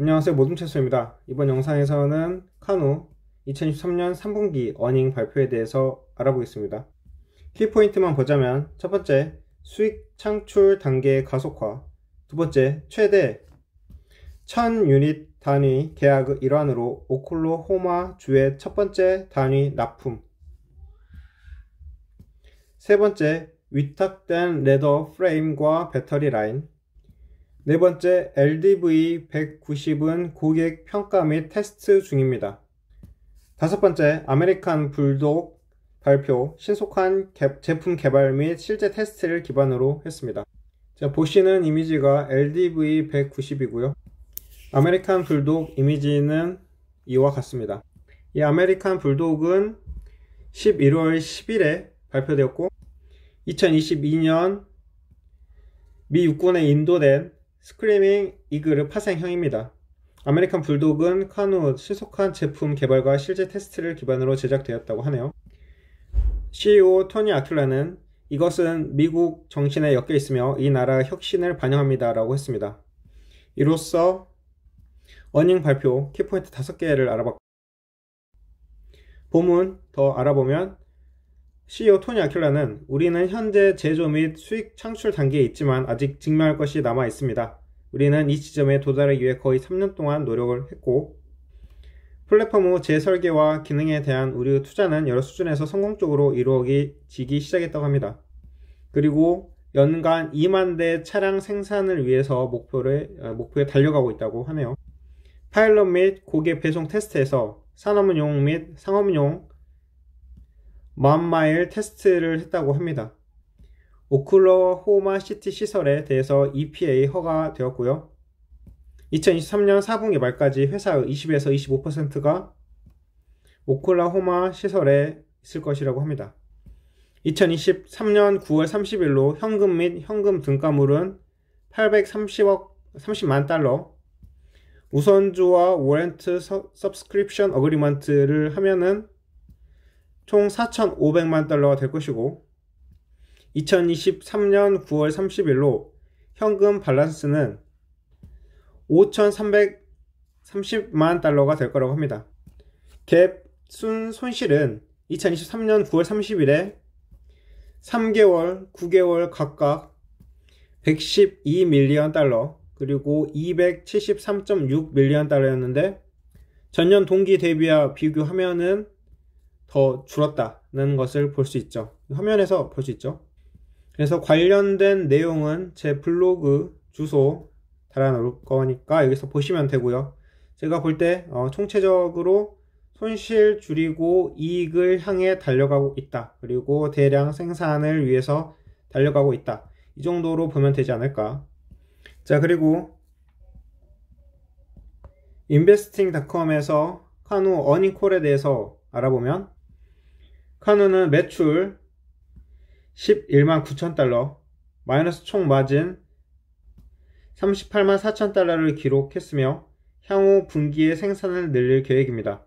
안녕하세요 모둠채소입니다. 이번 영상에서는 카누 2023년 3분기 어닝 발표에 대해서 알아보겠습니다. 키포인트만 보자면 첫 번째 수익 창출 단계 가속화 두 번째 최대 1000 유닛 단위 계약의 일환으로 오클로호마 주의 첫 번째 단위 납품 세 번째 위탁된 레더 프레임과 배터리 라인 네 번째, LDV 190은 고객 평가 및 테스트 중입니다. 다섯 번째, 아메리칸 불독 발표 신속한 개, 제품 개발 및 실제 테스트를 기반으로 했습니다. 자, 보시는 이미지가 LDV 190이고요. 아메리칸 불독 이미지는 이와 같습니다. 이 아메리칸 불독은 11월 10일에 발표되었고 2022년 미 육군에 인도된 스크리밍 이글은 파생형입니다. 아메리칸 불독은 카누 신속한 제품 개발과 실제 테스트를 기반으로 제작되었다고 하네요. CEO 토니 아큘라는 이것은 미국 정신에 엮여 있으며 이 나라 혁신을 반영합니다. 라고 했습니다. 이로써 어닝 발표 키포인트 5개를 알아봤고, 봄은 더 알아보면 CEO 토니 아킬라는 우리는 현재 제조 및 수익 창출 단계에 있지만 아직 직면할 것이 남아 있습니다. 우리는 이 지점에 도달하기 위해 거의 3년 동안 노력을 했고 플랫폼 후 재설계와 기능에 대한 우리의 투자는 여러 수준에서 성공적으로 이루어지기 시작했다고 합니다. 그리고 연간 2만 대 차량 생산을 위해서 목표를, 어, 목표에 달려가고 있다고 하네요. 파일럿 및 고객 배송 테스트에서 산업용 및 상업용 만마일 테스트를 했다고 합니다. 오클라호마 시티 시설에 대해서 EPA 허가되었고요. 2023년 4분기 말까지 회사의 20에서 25%가 오클라호마 시설에 있을 것이라고 합니다. 2023년 9월 30일로 현금 및 현금 등가물은 830억 30만 달러, 우선주와 워렌트 서, 브스크립션 어그리먼트를 하면은 총 4,500만 달러가 될 것이고 2023년 9월 30일로 현금 밸런스는 5,330만 달러가 될 거라고 합니다. 갭 순 손실은 2023년 9월 30일에 3개월, 9개월 각각 112 밀리언 달러 그리고 273.6 밀리언 달러였는데 전년 동기 대비와 비교하면은 더 줄었다는 것을 볼 수 있죠. 화면에서 볼 수 있죠. 그래서 관련된 내용은 제 블로그 주소 달아놓을 거니까 여기서 보시면 되고요. 제가 볼때 어, 총체적으로 손실 줄이고 이익을 향해 달려가고 있다. 그리고 대량 생산을 위해서 달려가고 있다. 이 정도로 보면 되지 않을까. 자, 그리고 investing.com에서 카누 어닝콜에 대해서 알아보면 카누는 매출 11만 9천 달러, 마이너스 총 마진 38만 4천 달러를 기록했으며 향후 분기에 생산을 늘릴 계획입니다.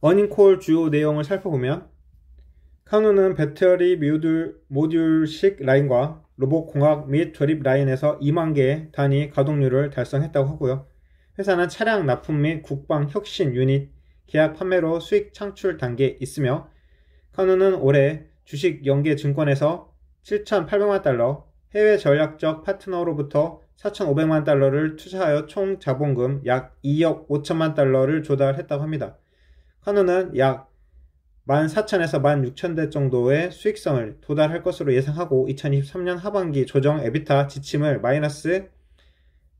어닝콜 주요 내용을 살펴보면 카누는 배터리 모듈, 모듈식 라인과 로봇공학 및 조립 라인에서 2만 개의 단위 가동률을 달성했다고 하고요. 회사는 차량 납품 및 국방 혁신 유닛 계약 판매로 수익 창출 단계에 있으며 선우는 올해 주식 연계 증권에서 7,800만 달러, 해외 전략적 파트너로부터 4,500만 달러를 투자하여 총 자본금 약 2억 5천만 달러를 조달했다고 합니다. 카누는 약 14,000에서 16,000대 정도의 수익성을 도달할 것으로 예상하고 2023년 하반기 조정 에비타 지침을 마이너스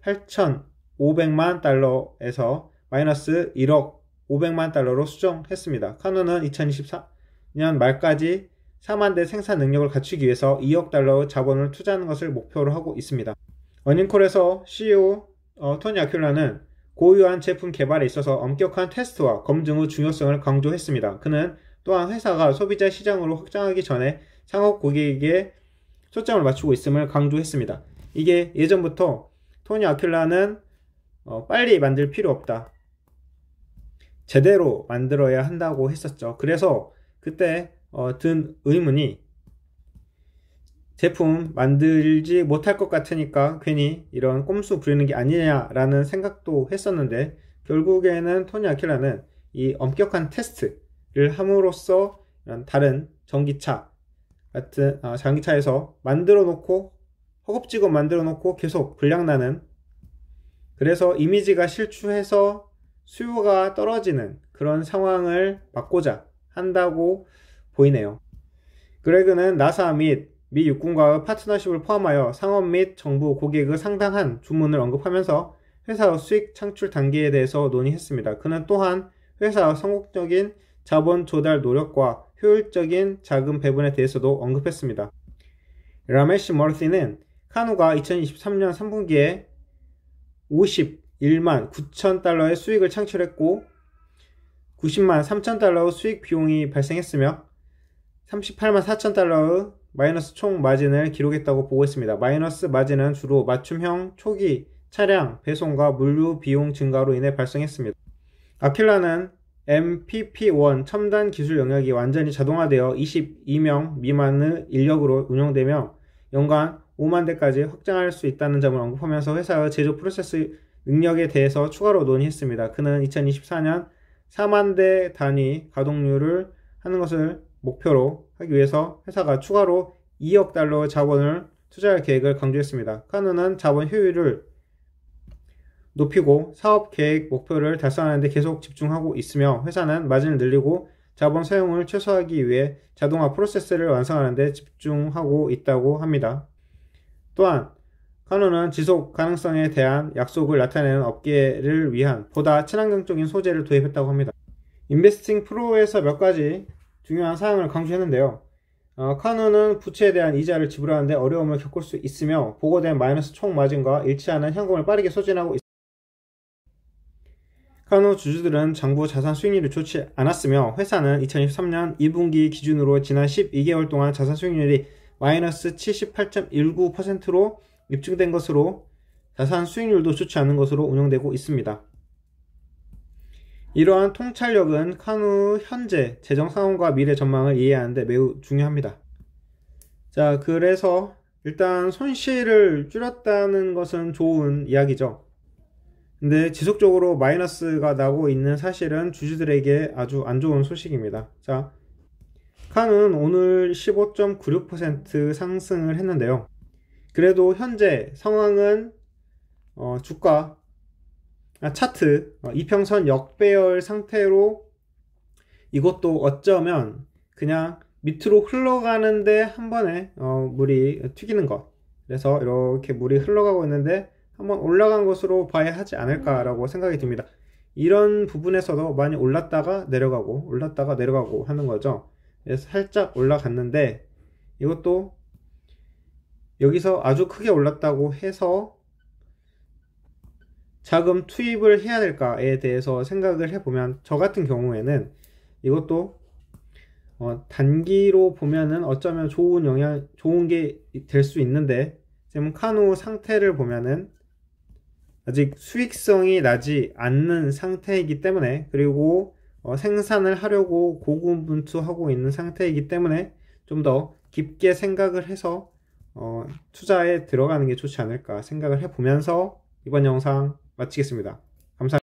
8,500만 달러에서 마이너스 1억 500만 달러로 수정했습니다. 카누는 2024 2년 말까지 4만대 생산 능력을 갖추기 위해서 2억 달러의 자본을 투자하는 것을 목표로 하고 있습니다. 어닝콜에서 CEO 어, 토니 아큘라는 고유한 제품 개발에 있어서 엄격한 테스트와 검증의 중요성을 강조했습니다. 그는 또한 회사가 소비자 시장으로 확장하기 전에 상업 고객에게 초점을 맞추고 있음을 강조했습니다. 이게 예전부터 토니 아큘라는 어, 빨리 만들 필요 없다. 제대로 만들어야 한다고 했었죠. 그래서 그때 어, 든 의문이 제품 만들지 못할 것 같으니까 괜히 이런 꼼수 부리는 게 아니냐라는 생각도 했었는데 결국에는 토니 아킬라는 이 엄격한 테스트를 함으로써 다른 전기차 같은 어, 전기차에서 만들어 놓고 허겁지겁 만들어 놓고 계속 불량나는 그래서 이미지가 실추해서 수요가 떨어지는 그런 상황을 막고자 한다고 보이네요. 그레그는 나사 및 미 육군과의 파트너십을 포함하여 상업 및 정부 고객의 상당한 주문을 언급하면서 회사의 수익 창출 단계에 대해서 논의했습니다. 그는 또한 회사의 성공적인 자본 조달 노력과 효율적인 자금 배분에 대해서도 언급했습니다. 라메시 머르티는 카누가 2023년 3분기에 51만 9천 달러의 수익을 창출했고 90만 3천 달러의 수익 비용이 발생했으며 38만 4천 달러의 마이너스 총 마진을 기록했다고 보고 있습니다. 마이너스 마진은 주로 맞춤형 초기 차량 배송과 물류 비용 증가로 인해 발생했습니다. 아킬라는 MPP1 첨단 기술 영역이 완전히 자동화되어 22명 미만의 인력으로 운영되며 연간 5만 대까지 확장할 수 있다는 점을 언급하면서 회사의 제조 프로세스 능력에 대해서 추가로 논의했습니다. 그는 2024년 4만대 단위 가동률을 하는 것을 목표로 하기 위해서 회사가 추가로 2억 달러 자본을 투자할 계획을 강조했습니다. 카누는 자본 효율을 높이고 사업 계획 목표를 달성하는 데 계속 집중하고 있으며 회사는 마진을 늘리고 자본 사용을 최소화하기 위해 자동화 프로세스를 완성하는 데 집중하고 있다고 합니다. 또한 카논은 지속 가능성에 대한 약속을 나타내는 업계를 위한 보다 친환경적인 소재를 도입했다고 합니다. 인베스팅 프로에서 몇 가지 중요한 사항을 강조했는데요. 어, 카논은 부채에 대한 이자를 지불하는데 어려움을 겪을 수 있으며 보고된 마이너스 총 마진과 일치하는 현금을 빠르게 소진하고 있습니다. 카노 주주들은 장부 자산 수익률이 좋지 않았으며 회사는 2023년 2분기 기준으로 지난 12개월 동안 자산 수익률이 마이너스 78.19%로 입증된 것으로 자산 수익률도 좋지 않은 것으로 운영되고 있습니다. 이러한 통찰력은 카누 현재 재정 상황과 미래 전망을 이해하는데 매우 중요합니다. 자, 그래서 일단 손실을 줄였다는 것은 좋은 이야기죠. 근데 지속적으로 마이너스가 나고 있는 사실은 주주들에게 아주 안 좋은 소식입니다. 자, 칸는 오늘 15.96% 상승을 했는데요. 그래도 현재 상황은 어, 주가 아, 차트 어, 이평선 역배열 상태로 이것도 어쩌면 그냥 밑으로 흘러가는데 한 번에 어, 물이 튀기는 것 그래서 이렇게 물이 흘러가고 있는데 한번 올라간 것으로 봐야 하지 않을까라고 생각이 듭니다 이런 부분에서도 많이 올랐다가 내려가고 올랐다가 내려가고 하는 거죠 그래서 살짝 올라갔는데 이것도 여기서 아주 크게 올랐다고 해서 자금 투입을 해야 될까에 대해서 생각을 해보면 저 같은 경우에는 이것도 어 단기로 보면은 어쩌면 좋은 영향 좋은 게 될 수 있는데 지금 카누 상태를 보면은 아직 수익성이 나지 않는 상태이기 때문에 그리고 어 생산을 하려고 고군분투하고 있는 상태이기 때문에 좀 더 깊게 생각을 해서 어, 투자에 들어가는 게 좋지 않을까 생각을 해보면서 이번 영상 마치겠습니다. 감사합니다.